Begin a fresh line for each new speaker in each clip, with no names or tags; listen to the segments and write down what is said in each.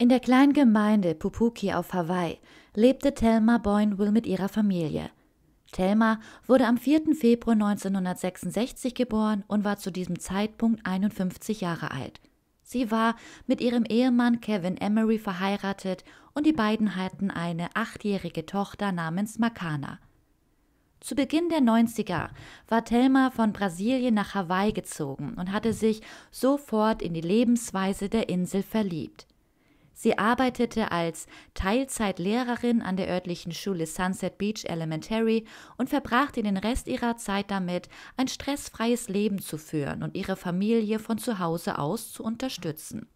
In der kleinen Gemeinde Pupuki auf Hawaii lebte Thelma Boynwill mit ihrer Familie. Thelma wurde am 4. Februar 1966 geboren und war zu diesem Zeitpunkt 51 Jahre alt. Sie war mit ihrem Ehemann Kevin Emery verheiratet und die beiden hatten eine achtjährige Tochter namens Makana. Zu Beginn der 90er war Thelma von Brasilien nach Hawaii gezogen und hatte sich sofort in die Lebensweise der Insel verliebt. Sie arbeitete als Teilzeitlehrerin an der örtlichen Schule Sunset Beach Elementary und verbrachte den Rest ihrer Zeit damit, ein stressfreies Leben zu führen und ihre Familie von zu Hause aus zu unterstützen.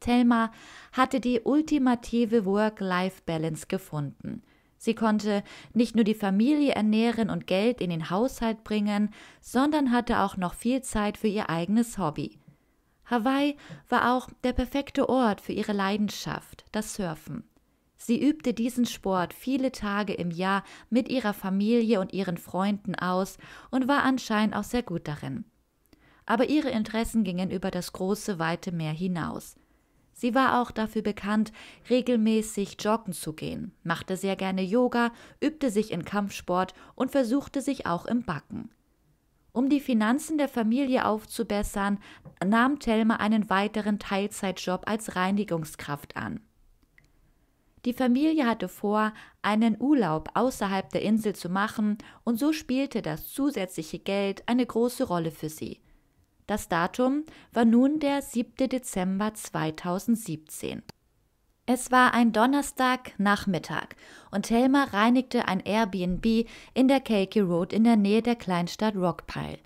Thelma hatte die ultimative Work-Life-Balance gefunden. Sie konnte nicht nur die Familie ernähren und Geld in den Haushalt bringen, sondern hatte auch noch viel Zeit für ihr eigenes Hobby – Hawaii war auch der perfekte Ort für ihre Leidenschaft, das Surfen. Sie übte diesen Sport viele Tage im Jahr mit ihrer Familie und ihren Freunden aus und war anscheinend auch sehr gut darin. Aber ihre Interessen gingen über das große, weite Meer hinaus. Sie war auch dafür bekannt, regelmäßig joggen zu gehen, machte sehr gerne Yoga, übte sich in Kampfsport und versuchte sich auch im Backen. Um die Finanzen der Familie aufzubessern, nahm Thelma einen weiteren Teilzeitjob als Reinigungskraft an. Die Familie hatte vor, einen Urlaub außerhalb der Insel zu machen, und so spielte das zusätzliche Geld eine große Rolle für sie. Das Datum war nun der 7. Dezember 2017. Es war ein Donnerstagnachmittag und Thelma reinigte ein Airbnb in der Cakey Road in der Nähe der Kleinstadt Rockpile.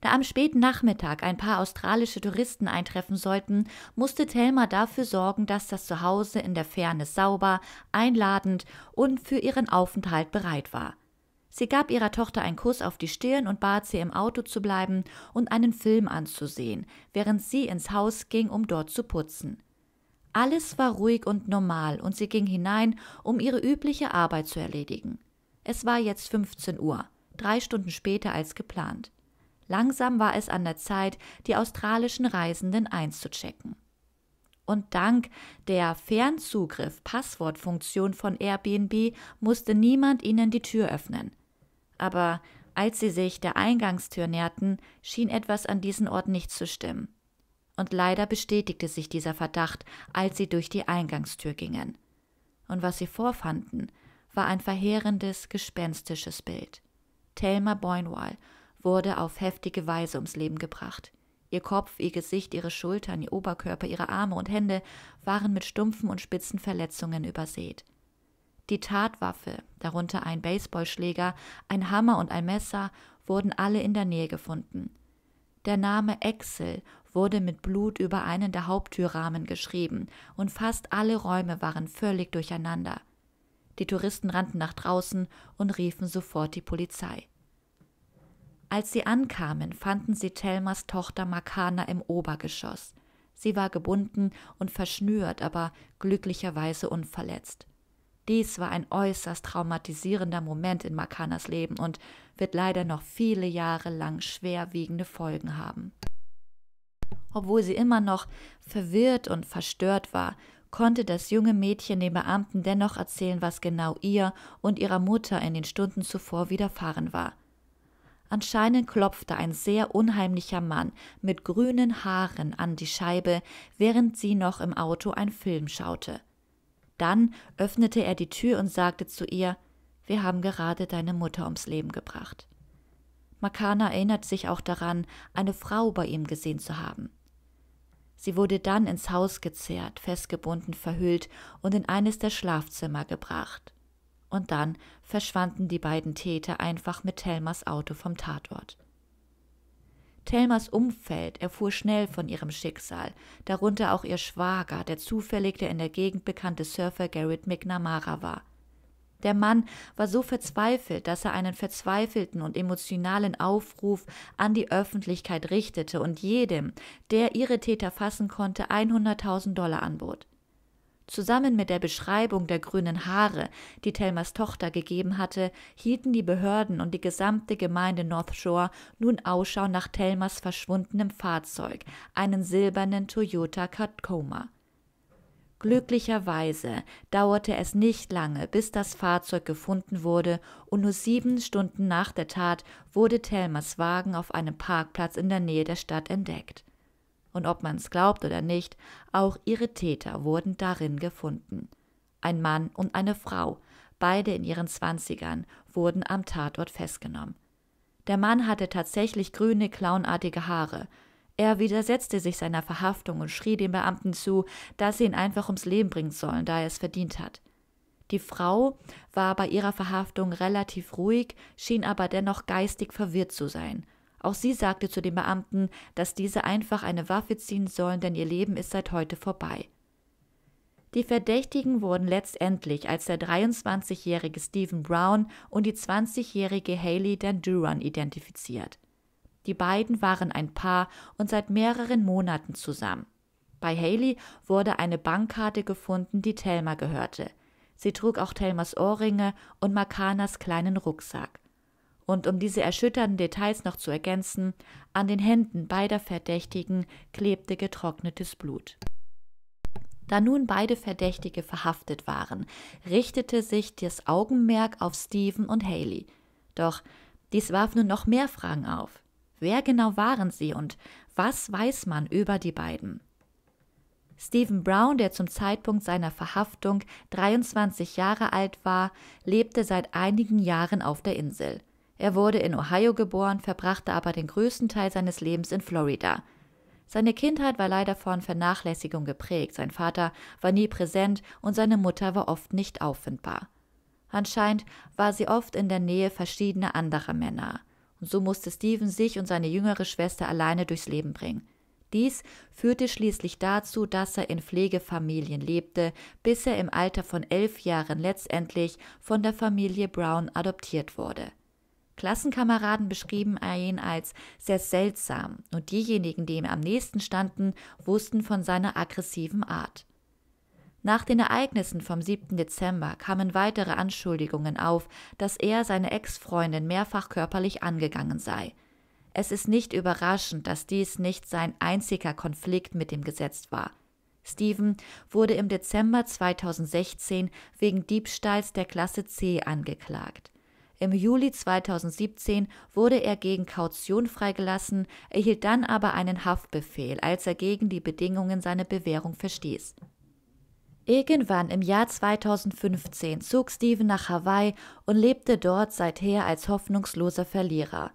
Da am späten Nachmittag ein paar australische Touristen eintreffen sollten, musste Thelma dafür sorgen, dass das Zuhause in der Ferne sauber, einladend und für ihren Aufenthalt bereit war. Sie gab ihrer Tochter einen Kuss auf die Stirn und bat sie, im Auto zu bleiben und einen Film anzusehen, während sie ins Haus ging, um dort zu putzen. Alles war ruhig und normal, und sie ging hinein, um ihre übliche Arbeit zu erledigen. Es war jetzt 15 Uhr, drei Stunden später als geplant. Langsam war es an der Zeit, die australischen Reisenden einzuchecken. Und dank der Fernzugriff-Passwortfunktion von Airbnb musste niemand ihnen die Tür öffnen. Aber als sie sich der Eingangstür näherten, schien etwas an diesem Ort nicht zu stimmen und leider bestätigte sich dieser Verdacht, als sie durch die Eingangstür gingen. Und was sie vorfanden, war ein verheerendes, gespenstisches Bild. Thelma Boinwall wurde auf heftige Weise ums Leben gebracht. Ihr Kopf, ihr Gesicht, ihre Schultern, ihr Oberkörper, ihre Arme und Hände waren mit stumpfen und spitzen Verletzungen übersät. Die Tatwaffe, darunter ein Baseballschläger, ein Hammer und ein Messer, wurden alle in der Nähe gefunden. Der Name Excel wurde mit Blut über einen der Haupttürrahmen geschrieben und fast alle Räume waren völlig durcheinander. Die Touristen rannten nach draußen und riefen sofort die Polizei. Als sie ankamen, fanden sie Thelmas Tochter Makana im Obergeschoss. Sie war gebunden und verschnürt, aber glücklicherweise unverletzt. Dies war ein äußerst traumatisierender Moment in Makanas Leben und wird leider noch viele Jahre lang schwerwiegende Folgen haben. Obwohl sie immer noch verwirrt und verstört war, konnte das junge Mädchen den Beamten dennoch erzählen, was genau ihr und ihrer Mutter in den Stunden zuvor widerfahren war. Anscheinend klopfte ein sehr unheimlicher Mann mit grünen Haaren an die Scheibe, während sie noch im Auto einen Film schaute. Dann öffnete er die Tür und sagte zu ihr Wir haben gerade deine Mutter ums Leben gebracht. Makana erinnert sich auch daran, eine Frau bei ihm gesehen zu haben. Sie wurde dann ins Haus gezerrt, festgebunden, verhüllt und in eines der Schlafzimmer gebracht. Und dann verschwanden die beiden Täter einfach mit Thelmas Auto vom Tatort. Thelmas Umfeld erfuhr schnell von ihrem Schicksal, darunter auch ihr Schwager, der zufällig der in der Gegend bekannte Surfer Garrett McNamara war. Der Mann war so verzweifelt, dass er einen verzweifelten und emotionalen Aufruf an die Öffentlichkeit richtete und jedem, der ihre Täter fassen konnte, 100.000 Dollar anbot. Zusammen mit der Beschreibung der grünen Haare, die Thelmas Tochter gegeben hatte, hielten die Behörden und die gesamte Gemeinde North Shore nun Ausschau nach Thelmas verschwundenem Fahrzeug, einen silbernen Toyota Tacoma. Glücklicherweise dauerte es nicht lange, bis das Fahrzeug gefunden wurde, und nur sieben Stunden nach der Tat wurde Thelmas Wagen auf einem Parkplatz in der Nähe der Stadt entdeckt. Und ob man es glaubt oder nicht, auch ihre Täter wurden darin gefunden. Ein Mann und eine Frau, beide in ihren Zwanzigern, wurden am Tatort festgenommen. Der Mann hatte tatsächlich grüne, clownartige Haare, er widersetzte sich seiner Verhaftung und schrie den Beamten zu, dass sie ihn einfach ums Leben bringen sollen, da er es verdient hat. Die Frau war bei ihrer Verhaftung relativ ruhig, schien aber dennoch geistig verwirrt zu sein. Auch sie sagte zu den Beamten, dass diese einfach eine Waffe ziehen sollen, denn ihr Leben ist seit heute vorbei. Die Verdächtigen wurden letztendlich als der 23-jährige Stephen Brown und die 20-jährige Haley Danduran identifiziert. Die beiden waren ein Paar und seit mehreren Monaten zusammen. Bei Haley wurde eine Bankkarte gefunden, die Thelma gehörte. Sie trug auch Thelmas Ohrringe und Makanas kleinen Rucksack. Und um diese erschütternden Details noch zu ergänzen, an den Händen beider Verdächtigen klebte getrocknetes Blut. Da nun beide Verdächtige verhaftet waren, richtete sich das Augenmerk auf Stephen und Haley. Doch dies warf nun noch mehr Fragen auf. Wer genau waren sie und was weiß man über die beiden? Stephen Brown, der zum Zeitpunkt seiner Verhaftung 23 Jahre alt war, lebte seit einigen Jahren auf der Insel. Er wurde in Ohio geboren, verbrachte aber den größten Teil seines Lebens in Florida. Seine Kindheit war leider von Vernachlässigung geprägt, sein Vater war nie präsent und seine Mutter war oft nicht auffindbar. Anscheinend war sie oft in der Nähe verschiedener anderer Männer und so musste Stephen sich und seine jüngere Schwester alleine durchs Leben bringen. Dies führte schließlich dazu, dass er in Pflegefamilien lebte, bis er im Alter von elf Jahren letztendlich von der Familie Brown adoptiert wurde. Klassenkameraden beschrieben ihn als sehr seltsam und diejenigen, die ihm am nächsten standen, wussten von seiner aggressiven Art. Nach den Ereignissen vom 7. Dezember kamen weitere Anschuldigungen auf, dass er seine Ex-Freundin mehrfach körperlich angegangen sei. Es ist nicht überraschend, dass dies nicht sein einziger Konflikt mit dem Gesetz war. Stephen wurde im Dezember 2016 wegen Diebstahls der Klasse C angeklagt. Im Juli 2017 wurde er gegen Kaution freigelassen, erhielt dann aber einen Haftbefehl, als er gegen die Bedingungen seiner Bewährung verstieß. Irgendwann im Jahr 2015 zog Steven nach Hawaii und lebte dort seither als hoffnungsloser Verlierer.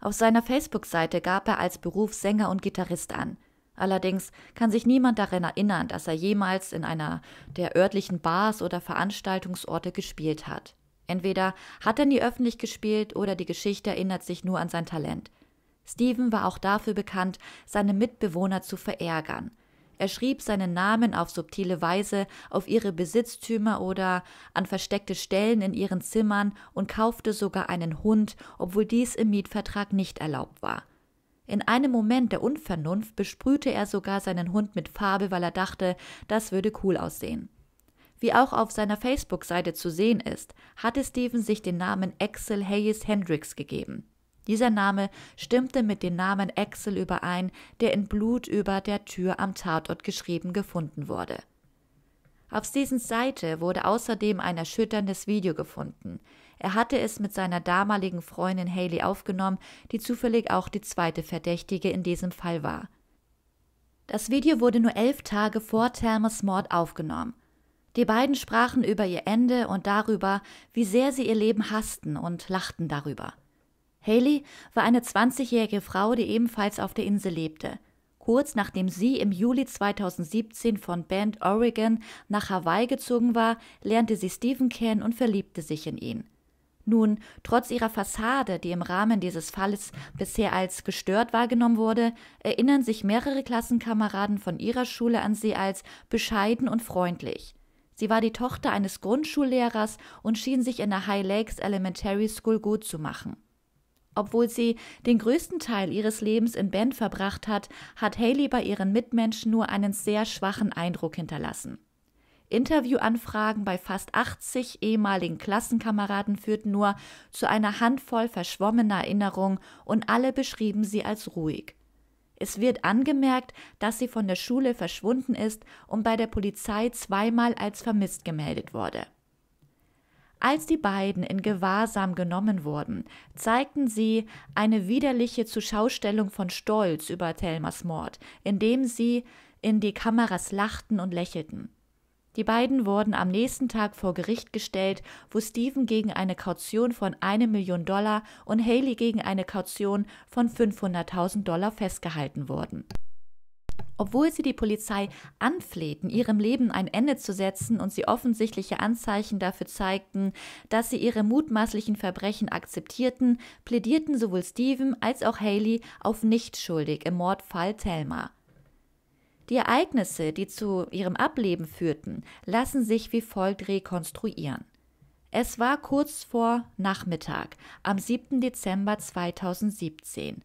Auf seiner Facebook-Seite gab er als Beruf Sänger und Gitarrist an. Allerdings kann sich niemand daran erinnern, dass er jemals in einer der örtlichen Bars oder Veranstaltungsorte gespielt hat. Entweder hat er nie öffentlich gespielt oder die Geschichte erinnert sich nur an sein Talent. Steven war auch dafür bekannt, seine Mitbewohner zu verärgern – er schrieb seinen Namen auf subtile Weise auf ihre Besitztümer oder an versteckte Stellen in ihren Zimmern und kaufte sogar einen Hund, obwohl dies im Mietvertrag nicht erlaubt war. In einem Moment der Unvernunft besprühte er sogar seinen Hund mit Farbe, weil er dachte, das würde cool aussehen. Wie auch auf seiner Facebook-Seite zu sehen ist, hatte Steven sich den Namen Axel Hayes Hendricks gegeben. Dieser Name stimmte mit dem Namen Axel überein, der in Blut über der Tür am Tatort geschrieben gefunden wurde. Auf Stevens Seite wurde außerdem ein erschütterndes Video gefunden. Er hatte es mit seiner damaligen Freundin Haley aufgenommen, die zufällig auch die zweite Verdächtige in diesem Fall war. Das Video wurde nur elf Tage vor Thelmas Mord aufgenommen. Die beiden sprachen über ihr Ende und darüber, wie sehr sie ihr Leben hassten und lachten darüber. Haley war eine 20-jährige Frau, die ebenfalls auf der Insel lebte. Kurz nachdem sie im Juli 2017 von Band Oregon nach Hawaii gezogen war, lernte sie Stephen kennen und verliebte sich in ihn. Nun, trotz ihrer Fassade, die im Rahmen dieses Falles bisher als gestört wahrgenommen wurde, erinnern sich mehrere Klassenkameraden von ihrer Schule an sie als bescheiden und freundlich. Sie war die Tochter eines Grundschullehrers und schien sich in der High Lakes Elementary School gut zu machen. Obwohl sie den größten Teil ihres Lebens in Bend verbracht hat, hat Haley bei ihren Mitmenschen nur einen sehr schwachen Eindruck hinterlassen. Interviewanfragen bei fast 80 ehemaligen Klassenkameraden führten nur zu einer Handvoll verschwommener Erinnerungen und alle beschrieben sie als ruhig. Es wird angemerkt, dass sie von der Schule verschwunden ist und bei der Polizei zweimal als vermisst gemeldet wurde. Als die beiden in Gewahrsam genommen wurden, zeigten sie eine widerliche Zuschaustellung von Stolz über Thelmas Mord, indem sie in die Kameras lachten und lächelten. Die beiden wurden am nächsten Tag vor Gericht gestellt, wo Stephen gegen eine Kaution von eine Million Dollar und Haley gegen eine Kaution von 500.000 Dollar festgehalten wurden. Obwohl sie die Polizei anflehten, ihrem Leben ein Ende zu setzen und sie offensichtliche Anzeichen dafür zeigten, dass sie ihre mutmaßlichen Verbrechen akzeptierten, plädierten sowohl Stephen als auch Haley auf nicht schuldig im Mordfall Thelma. Die Ereignisse, die zu ihrem Ableben führten, lassen sich wie folgt rekonstruieren. Es war kurz vor Nachmittag am 7. Dezember 2017.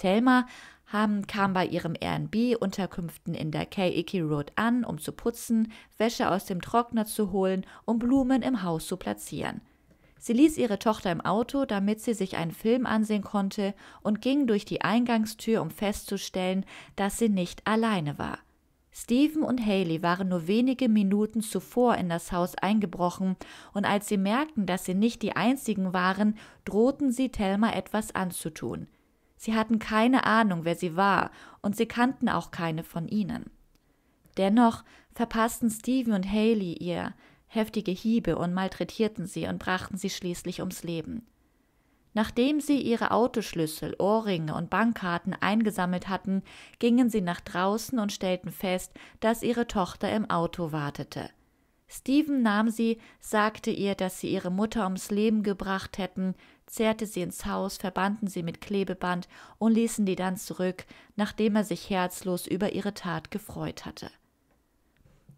Thelma haben, kam bei ihrem rb unterkünften in der Keiki Road an, um zu putzen, Wäsche aus dem Trockner zu holen und Blumen im Haus zu platzieren. Sie ließ ihre Tochter im Auto, damit sie sich einen Film ansehen konnte, und ging durch die Eingangstür, um festzustellen, dass sie nicht alleine war. Stephen und Haley waren nur wenige Minuten zuvor in das Haus eingebrochen, und als sie merkten, dass sie nicht die einzigen waren, drohten sie Thelma etwas anzutun. Sie hatten keine Ahnung, wer sie war, und sie kannten auch keine von ihnen. Dennoch verpassten Stephen und Haley ihr heftige Hiebe und malträtierten sie und brachten sie schließlich ums Leben. Nachdem sie ihre Autoschlüssel, Ohrringe und Bankkarten eingesammelt hatten, gingen sie nach draußen und stellten fest, dass ihre Tochter im Auto wartete. Stephen nahm sie, sagte ihr, dass sie ihre Mutter ums Leben gebracht hätten, zerrte sie ins Haus, verbanden sie mit Klebeband und ließen die dann zurück, nachdem er sich herzlos über ihre Tat gefreut hatte.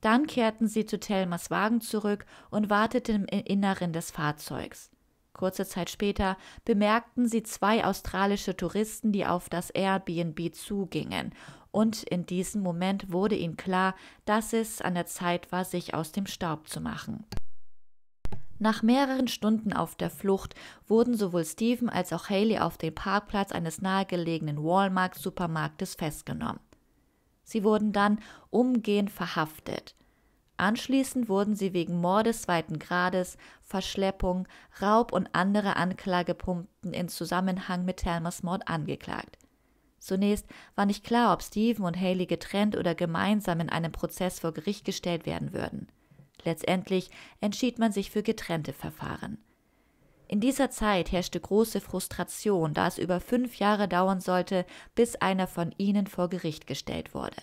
Dann kehrten sie zu Thelmas Wagen zurück und warteten im Inneren des Fahrzeugs. Kurze Zeit später bemerkten sie zwei australische Touristen, die auf das Airbnb zugingen und in diesem Moment wurde ihm klar, dass es an der Zeit war, sich aus dem Staub zu machen. Nach mehreren Stunden auf der Flucht wurden sowohl Stephen als auch Haley auf dem Parkplatz eines nahegelegenen Walmart-Supermarktes festgenommen. Sie wurden dann umgehend verhaftet. Anschließend wurden sie wegen Mordes zweiten Grades, Verschleppung, Raub und andere Anklagepunkten in Zusammenhang mit Thelmas Mord angeklagt. Zunächst war nicht klar, ob Steven und Haley getrennt oder gemeinsam in einem Prozess vor Gericht gestellt werden würden. Letztendlich entschied man sich für getrennte Verfahren. In dieser Zeit herrschte große Frustration, da es über fünf Jahre dauern sollte, bis einer von ihnen vor Gericht gestellt wurde.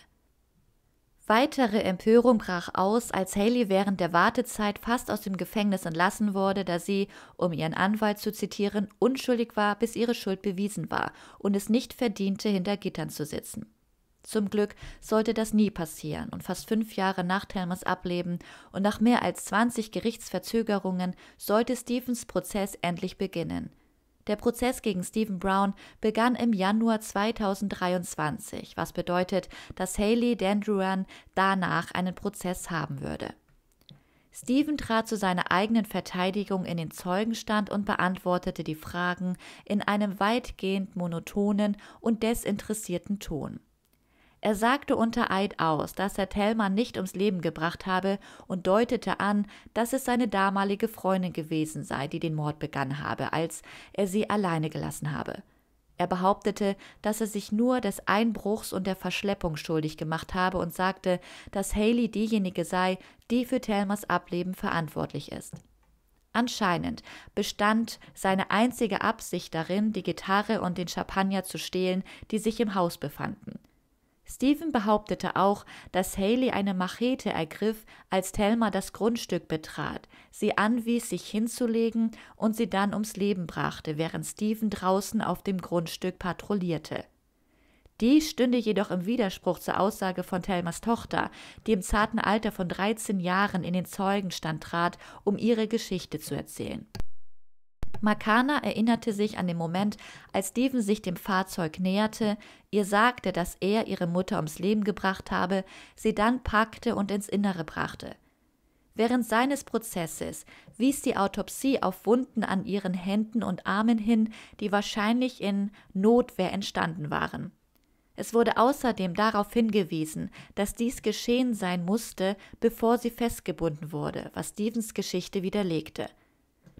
Weitere Empörung brach aus, als Haley während der Wartezeit fast aus dem Gefängnis entlassen wurde, da sie, um ihren Anwalt zu zitieren, unschuldig war, bis ihre Schuld bewiesen war und es nicht verdiente, hinter Gittern zu sitzen. Zum Glück sollte das nie passieren und fast fünf Jahre nach Thelmas Ableben und nach mehr als 20 Gerichtsverzögerungen sollte Stephens Prozess endlich beginnen – der Prozess gegen Stephen Brown begann im Januar 2023, was bedeutet, dass Haley Dandruan danach einen Prozess haben würde. Stephen trat zu seiner eigenen Verteidigung in den Zeugenstand und beantwortete die Fragen in einem weitgehend monotonen und desinteressierten Ton. Er sagte unter Eid aus, dass er Thelma nicht ums Leben gebracht habe und deutete an, dass es seine damalige Freundin gewesen sei, die den Mord begann habe, als er sie alleine gelassen habe. Er behauptete, dass er sich nur des Einbruchs und der Verschleppung schuldig gemacht habe und sagte, dass Haley diejenige sei, die für Thelmas Ableben verantwortlich ist. Anscheinend bestand seine einzige Absicht darin, die Gitarre und den Champagner zu stehlen, die sich im Haus befanden. Stephen behauptete auch, dass Haley eine Machete ergriff, als Thelma das Grundstück betrat, sie anwies, sich hinzulegen und sie dann ums Leben brachte, während Stephen draußen auf dem Grundstück patrouillierte. Dies stünde jedoch im Widerspruch zur Aussage von Thelmas Tochter, die im zarten Alter von 13 Jahren in den Zeugenstand trat, um ihre Geschichte zu erzählen. Makana erinnerte sich an den Moment, als Deven sich dem Fahrzeug näherte, ihr sagte, dass er ihre Mutter ums Leben gebracht habe, sie dann packte und ins Innere brachte. Während seines Prozesses wies die Autopsie auf Wunden an ihren Händen und Armen hin, die wahrscheinlich in Notwehr entstanden waren. Es wurde außerdem darauf hingewiesen, dass dies geschehen sein musste, bevor sie festgebunden wurde, was Stevens Geschichte widerlegte.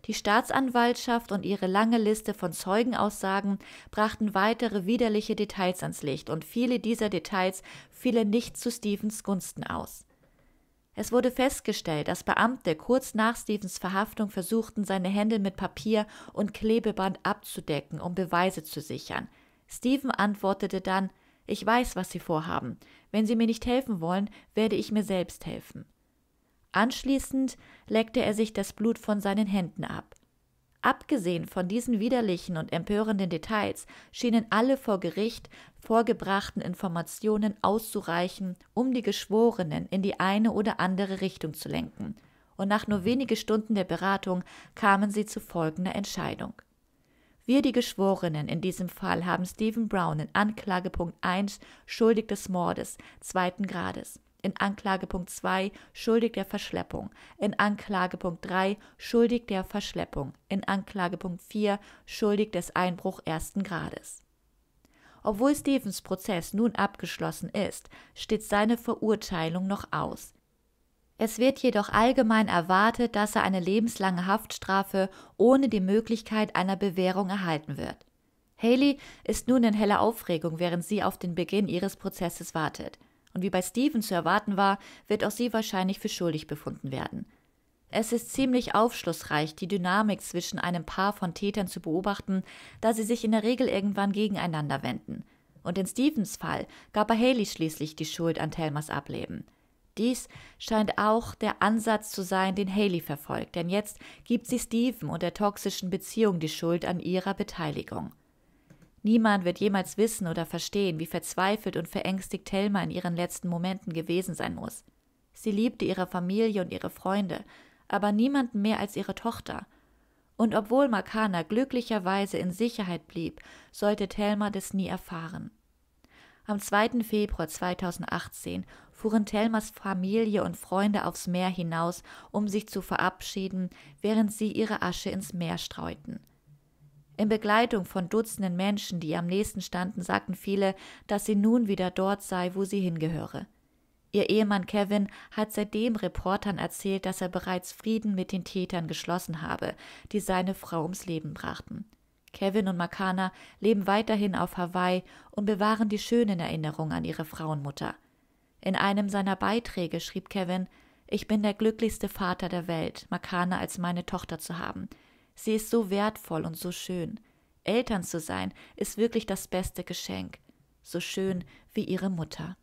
Die Staatsanwaltschaft und ihre lange Liste von Zeugenaussagen brachten weitere widerliche Details ans Licht und viele dieser Details fielen nicht zu Stevens Gunsten aus. Es wurde festgestellt, dass Beamte kurz nach Stevens Verhaftung versuchten, seine Hände mit Papier und Klebeband abzudecken, um Beweise zu sichern. Steven antwortete dann, ich weiß, was Sie vorhaben. Wenn Sie mir nicht helfen wollen, werde ich mir selbst helfen. Anschließend leckte er sich das Blut von seinen Händen ab. Abgesehen von diesen widerlichen und empörenden Details schienen alle vor Gericht vorgebrachten Informationen auszureichen, um die Geschworenen in die eine oder andere Richtung zu lenken, und nach nur wenige Stunden der Beratung kamen sie zu folgender Entscheidung. Wir, die Geschworenen in diesem Fall, haben Stephen Brown in Anklagepunkt 1 schuldig des Mordes zweiten Grades in Anklagepunkt 2 schuldig der Verschleppung. In Anklagepunkt 3 schuldig der Verschleppung. In Anklagepunkt 4 schuldig des Einbruch ersten Grades. Obwohl Stevens Prozess nun abgeschlossen ist, steht seine Verurteilung noch aus. Es wird jedoch allgemein erwartet, dass er eine lebenslange Haftstrafe ohne die Möglichkeit einer Bewährung erhalten wird. Haley ist nun in heller Aufregung, während sie auf den Beginn ihres Prozesses wartet und wie bei Steven zu erwarten war, wird auch sie wahrscheinlich für schuldig befunden werden. Es ist ziemlich aufschlussreich, die Dynamik zwischen einem Paar von Tätern zu beobachten, da sie sich in der Regel irgendwann gegeneinander wenden. Und in Stevens Fall gab er Haley schließlich die Schuld an Thelmas Ableben. Dies scheint auch der Ansatz zu sein, den Haley verfolgt, denn jetzt gibt sie Steven und der toxischen Beziehung die Schuld an ihrer Beteiligung. Niemand wird jemals wissen oder verstehen, wie verzweifelt und verängstigt Thelma in ihren letzten Momenten gewesen sein muss. Sie liebte ihre Familie und ihre Freunde, aber niemanden mehr als ihre Tochter. Und obwohl Makana glücklicherweise in Sicherheit blieb, sollte Thelma das nie erfahren. Am 2. Februar 2018 fuhren Thelmas Familie und Freunde aufs Meer hinaus, um sich zu verabschieden, während sie ihre Asche ins Meer streuten. In Begleitung von Dutzenden Menschen, die am nächsten standen, sagten viele, dass sie nun wieder dort sei, wo sie hingehöre. Ihr Ehemann Kevin hat seitdem Reportern erzählt, dass er bereits Frieden mit den Tätern geschlossen habe, die seine Frau ums Leben brachten. Kevin und Makana leben weiterhin auf Hawaii und bewahren die schönen Erinnerungen an ihre Frauenmutter. In einem seiner Beiträge schrieb Kevin, ich bin der glücklichste Vater der Welt, Makana als meine Tochter zu haben. Sie ist so wertvoll und so schön. Eltern zu sein ist wirklich das beste Geschenk, so schön wie ihre Mutter.